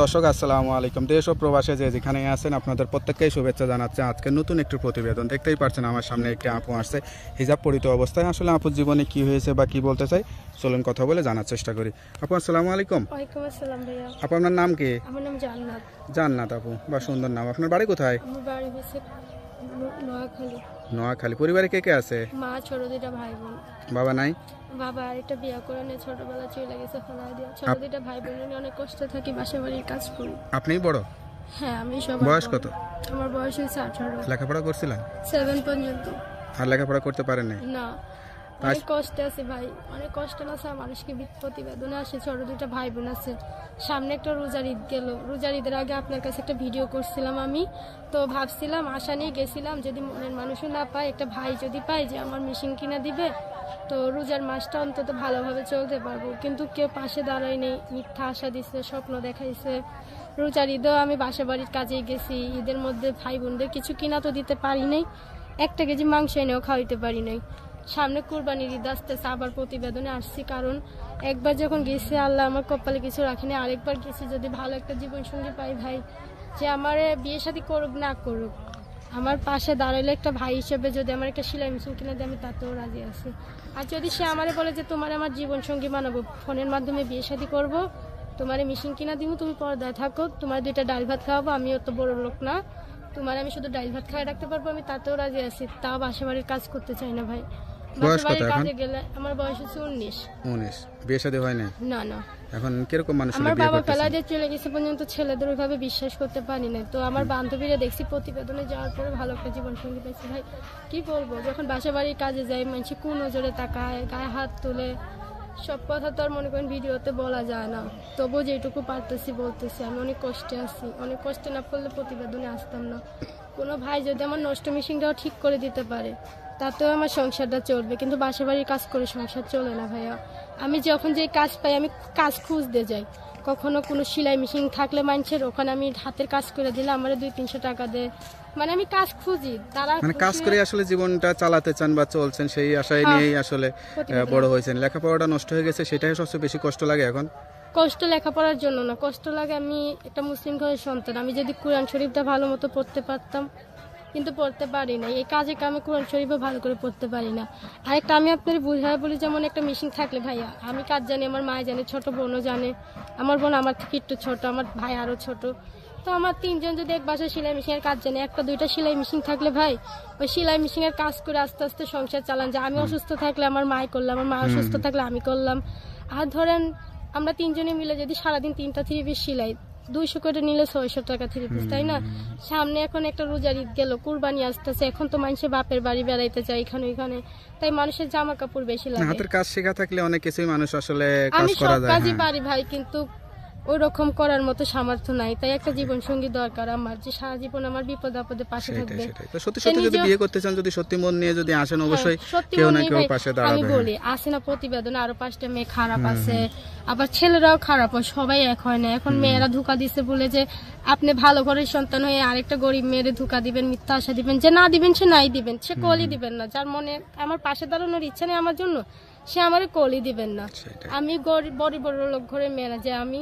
দর্শক আসসালামু আলাইকুম দেশ ও প্রবাসে যে যেখানে আছেন আপনাদের প্রত্যেককেই শুভেচ্ছা জানাচ্ছে আজকে নতুন একটি প্রতিবেদন দেখতেই পারছেন আমার সামনে একটি আপু আসছে হিজাব পরিত অবস্থায় আসলে আপুর জীবনে কি হয়েছে বা কি বলতে চাই চলুন কথা বলে জানার চেষ্টা করি আপু আসসালামু আলাইকুম আপু আপনার নাম কি জান্নাত আপু বা সুন্দর নাম আপনার বাড়ি কোথায় নোয়াখালী পরিবারে কে কে আছে মা ছোট দুইটা ভাই বোন বাবা নাই বাবা একটা বিয়া করে নে ছোটবেলা চলে গেছে ফলাই দিয়া ছোট দুইটা ভাই বোন নিয়ে অনেক কষ্টে থাকি বাসা বাড়ির কাজ করি আপনি বড় হ্যাঁ আমি সব বয়স কত আমার বয়স হয়েছে আঠারো লেখাপড়া করছিলেন 7 পর্যন্ত আর লেখাপড়া করতে পারেন না অনেক কষ্টে আছে ভাই অনেক কষ্ট না স্যার মানুষকে প্রতিবেদনে আসে ছোট দুটা ভাই বোন আছে সামনে একটা রোজার ঈদ গেল রোজার ঈদের আগে আপনার কাছে একটা ভিডিও করছিলাম আমি তো ভাবছিলাম আশা নিয়ে গেছিলাম যদি মনের মানুষও না পায় একটা ভাই যদি পায় যে আমার মেশিন কিনা দিবে তো রোজার মাসটা অন্তত ভালোভাবে চলতে পারবো কিন্তু কেউ পাশে দাঁড়ায় নেই মিথ্যা আশা দিছে স্বপ্ন দেখাইছে রোজার ঈদেও আমি বাসা বাড়ির কাজেই গেছি ঈদের মধ্যে ভাই বোনদের কিছু কিনা তো দিতে পারি নাই একটা কেজি মাংস এনেও খাওয়াইতে পারি নাই সামনে কুরবানির ঈদ আসতেছে আবার প্রতিবেদনে আসছি কারণ একবার যখন গেছি আল্লাহ আমার কপালে কিছু রাখিনি আরেকবার গেছি যদি ভালো একটা জীবনসঙ্গী পাই ভাই যে আমার বিয়ে সাথে করুক না করুক আমার পাশে দাঁড়াইলে একটা ভাই হিসেবে যদি আমার একটা সেলাই মেশিন কিনে দেয় আমি তাতেও রাজি আছি আর যদি সে আমারে বলে যে তোমার আমার জীবনসঙ্গী বানাবো ফোনের মাধ্যমে বিয়ে সাথে করবো তোমার মেশিন কিনা দিব তুমি পর্দায় থাকো তোমার দুইটা ডাল ভাত খাওয়াবো আমিও তো বড় লোক না তোমার আমি শুধু ডাল ভাত খাওয়া রাখতে পারবো আমি তাতেও রাজি আছি তাও বাসা বাড়ির কাজ করতে চাই না ভাই বয়স কত এখন আমার বয়স হচ্ছে উনিশ উনিশ বিয়ে শাদী হয় নাই না না এখন কিরকম মানুষ আমার বাবা ফেলা যে চলে গেছে পর্যন্ত ছেলেদের ওইভাবে বিশ্বাস করতে পারি না তো আমার বান্ধবীরা দেখছি প্রতিবেদনে যাওয়ার পরে ভালো একটা জীবন সঙ্গী পেয়েছি ভাই কি বলবো যখন বাসা বাড়ির কাজে যাই মানুষ কোন নজরে তাকায় গায়ে হাত তুলে সব কথা তো আর মনে করেন ভিডিওতে বলা যায় না তবু যেটুকু পারতেছি বলতেছি আমি অনেক কষ্টে আছি অনেক কষ্টে না করলে প্রতিবেদনে আসতাম না কোনো ভাই যদি আমার নষ্ট মেশিনটাও ঠিক করে দিতে পারে তাতেও আমার সংসারটা চলবে কিন্তু বাসা বাড়ির কাজ করে সংসার চলে না ভাইয়া আমি যখন যে কাজ পাই আমি কাজ খুঁজতে যাই কখনো কোনো সেলাই মেশিন থাকলে মানুষের ওখানে আমি হাতের কাজ করে দিলে আমার দুই তিনশো টাকা দেয় মানে আমি কাজ খুঁজি তারা মানে কাজ করে আসলে জীবনটা চালাতে চান বা চলছেন সেই আশায় হ্যাঁ, নিয়েই আসলে বড় হয়েছেন লেখাপড়াটা নষ্ট হয়ে গেছে সেটাই সবচেয়ে বেশি কষ্ট লাগে এখন কষ্ট লেখাপড়ার জন্য না কষ্ট লাগে আমি একটা মুসলিম ঘরের সন্তান আমি যদি কোরআন শরীফটা ভালো মতো পড়তে পারতাম কিন্তু পড়তে পারি না এই কাজে কামে কোরআন শরীফও ভালো করে পড়তে পারি না আরেকটা আমি আপনার বুঝায় বলি যেমন একটা মেশিন থাকলে ভাইয়া আমি কাজ জানি আমার মায় জানে ছোট বোনও জানে আমার বোন আমার থেকে একটু ছোটো আমার ভাই আরও ছোট তো আমার তিনজন যদি এক বাসায় সেলাই মেশিনের কাজ জানে একটা দুইটা সেলাই মেশিন থাকলে ভাই ওই সেলাই মেশিনের কাজ করে আস্তে আস্তে সংসার চালান যে আমি অসুস্থ থাকলে আমার মায় করলাম আমার মা অসুস্থ থাকলে আমি করলাম আর ধরেন আমরা তিনজনে মিলে যদি সারাদিন তিনটা থ্রি পিস সেলাই দুইশো করে নিলে ছয়শো টাকা থ্রি পিস তাই না সামনে এখন একটা রোজার ঈদ গেল কুরবানি আসতেছে এখন তো মানুষের বাপের বাড়ি বেড়াইতে যায় এখানে ওইখানে তাই মানুষের জামা কাপড় বেশি লাগে হাতের কাজ শেখা থাকলে অনেক কিছুই মানুষ আসলে আমি সব কাজই হ্যাঁ। পারি ভাই কিন্তু ওই রকম করার মতো সামর্থ্য নাই তাই একটা জীবন সঙ্গী দরকার আমার যে সারা জীবন আমার বিপদ আপদে পাশে থাকবে সত্যি সত্যি যদি বিয়ে করতে চান যদি সত্যি মন নিয়ে যদি আসেন হ্যাঁ, অবশ্যই কেউ না কেউ পাশে দাঁড়াবে আমি হ্যাঁ। বলি আসে না প্রতিবেদন আরো পাঁচটা মেয়ে খারাপ আছে আবার ছেলেরাও খারাপ হয় সবাই এক হয় না এখন মেয়েরা ধোকা দিছে বলে যে আপনি ভালো ঘরের সন্তান হয়ে আরেকটা গরিব মেয়েরে ধোকা দিবেন মিথ্যা আশা দিবেন যে না দিবেন সে নাই দিবেন সে কলই দিবেন না যার মনে আমার পাশে দাঁড়ানোর ইচ্ছা নেই আমার জন্য সে আমার কলই দিবেন না আচ্ছা, আমি গরিব বড় বড় লোক ঘরে মেয়েরা যে আমি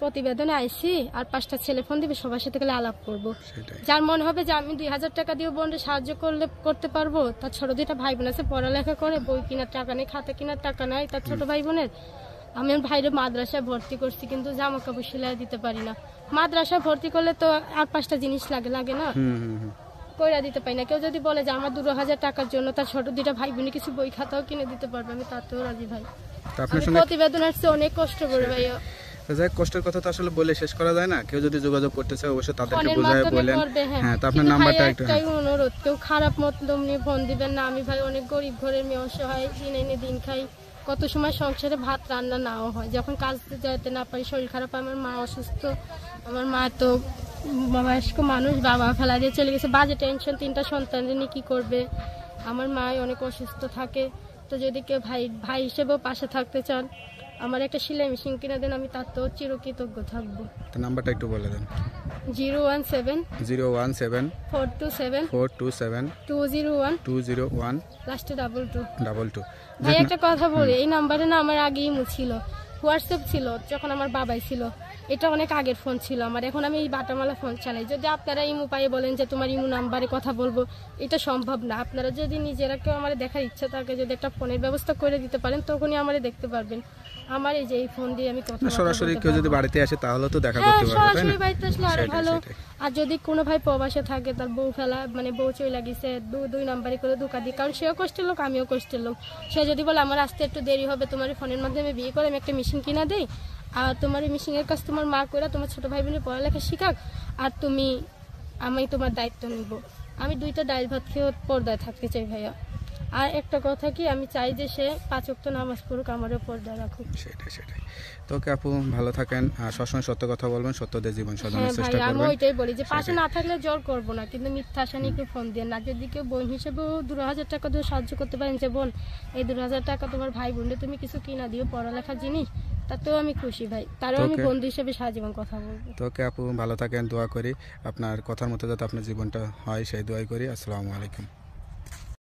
প্রতিবেদনে আইসি আর পাঁচটা ছেলে ফোন দিবে সবার সাথে গেলে আলাপ করবো যার মনে হবে যে আমি দুই হাজার টাকা দিয়ে বোনরে সাহায্য করলে করতে পারবো তার ছোট দুইটা ভাই বোন আছে পড়ালেখা করে বই কেনার টাকা নেই খাতা কেনার টাকা নাই তার ছোট ভাই বোনের আমি আমার ভাইরে মাদ্রাসায় ভর্তি করছি কিন্তু জামা কাপড় সেলাই দিতে পারি না মাদ্রাসায় ভর্তি করলে তো আট পাঁচটা জিনিস লাগে লাগে না কইরা দিতে পারি না কেউ যদি বলে যে আমার দুটো হাজার টাকার জন্য তার ছোট দুটা ভাই বোনে কিছু বই খাতাও কিনে দিতে পারবে আমি তাতেও রাজি ভাই প্রতিবেদন আসছে অনেক কষ্ট করে ভাই যাই কষ্টের কথা তো আসলে বলে শেষ করা যায় না কেউ যদি যোগাযোগ করতে চায় অবশ্যই তাদেরকে বোঝায় বলেন হ্যাঁ।, হ্যাঁ তো আপনার নাম্বারটা অনুরোধ কেউ খারাপ মতলব নিয়ে ফোন দিবেন না আমি ভাই অনেক গরিব ঘরের মেয়ে অসহায় দিন এনে দিন খাই কত সময় সংসারে ভাত রান্না নাও হয় যখন কাজ যেতে না পারি শরীর খারাপ আমার মা অসুস্থ আমার মা তো বয়স্ক মানুষ বাবা ফেলা দিয়ে চলে গেছে বাজে টেনশন তিনটা সন্তান নিয়ে কী করবে আমার মা অনেক অসুস্থ থাকে তো যদি কেউ ভাই ভাই হিসেবেও পাশে থাকতে চান আমার একটা সেলাই মেশিন কিনে দেন আমি তার তো চিরকৃতজ্ঞ থাকবো নাম্বারটা একটু বলে দেন zero one seven zero one seven four two seven four two seven two zero one two zero one লাস্টে ডাবল টু ডাবল টু ভাই একটা কথা বলি এই নাম্বারে না আমার আগেই ইমো ছিল হোয়াটসঅ্যাপ ছিল যখন আমার বাবাই ছিল এটা অনেক আগের ফোন ছিল আমার এখন আমি এই বাটামালা ফোন চালাই যদি আপনারা ইমু পায়ে বলেন যে তোমার ইমু নাম্বারে কথা বলবো এটা সম্ভব না আপনারা যদি নিজেরা কেউ আমার দেখার ইচ্ছা থাকে যদি একটা ফোনের ব্যবস্থা করে দিতে পারেন তখনই আমার দেখতে পারবেন আমার এই যে এই ফোন দিয়ে আমি কথা সরাসরি কেউ যদি বাড়িতে আসে তাহলে তো দেখা হ্যাঁ, করতে পারবে সরাসরি বাড়িতে আসলে আরো ভালো আর যদি কোনো ভাই প্রবাসে থাকে তার বউ ফেলা মানে বউ চই লাগিছে দুই নাম্বারে করে ধোকা দিই কারণ সেও কষ্টের লোক আমিও কষ্টের লোক সে যদি বলে আমার আসতে একটু দেরি হবে তোমার ফোনের মাধ্যমে বিয়ে করে আমি একটা মেশিন কিনা দিই আর তোমার এই মেশিনের কাজ তোমার মা করে তোমার ছোটো ভাই বোনের পড়ালেখা শিখাক আর তুমি আমি তোমার দায়িত্ব নিব আমি দুইটা ডাইল ভাত খেয়ে পর্দায় থাকতে চাই ভাইয়া আর একটা কথা কি আমি চাই যে সে পাঁচক্ত নামাজ পড়ুক আমারও পর্দা খুব সেটাই সেটাই তো আপু ভালো থাকেন সবসময় সত্য কথা বলবেন সত্য দিয়ে জীবন হ্যাঁ সাজানোর চেষ্টা করবেন আমি ওইটাই বলি যে পাশে না থাকলে জোর করব না কিন্তু মিথ্যা কি ফোন দিয়ে না যদি কেউ বোন হিসেবে দু হাজার টাকা দিয়ে সাহায্য করতে পারেন যে বোন এই দু হাজার টাকা তোমার ভাই বোনকে তুমি কিছু কিনা দিও পড়ালেখা জিনিস তাতেও আমি খুশি ভাই তারও আমি বন্ধু হিসেবে সারা জীবন কথা বলবো তো আপু ভালো থাকেন দোয়া করি আপনার কথার মতো যাতে আপনার জীবনটা হয় সেই দোয়াই করি আসসালামু আলাইকুম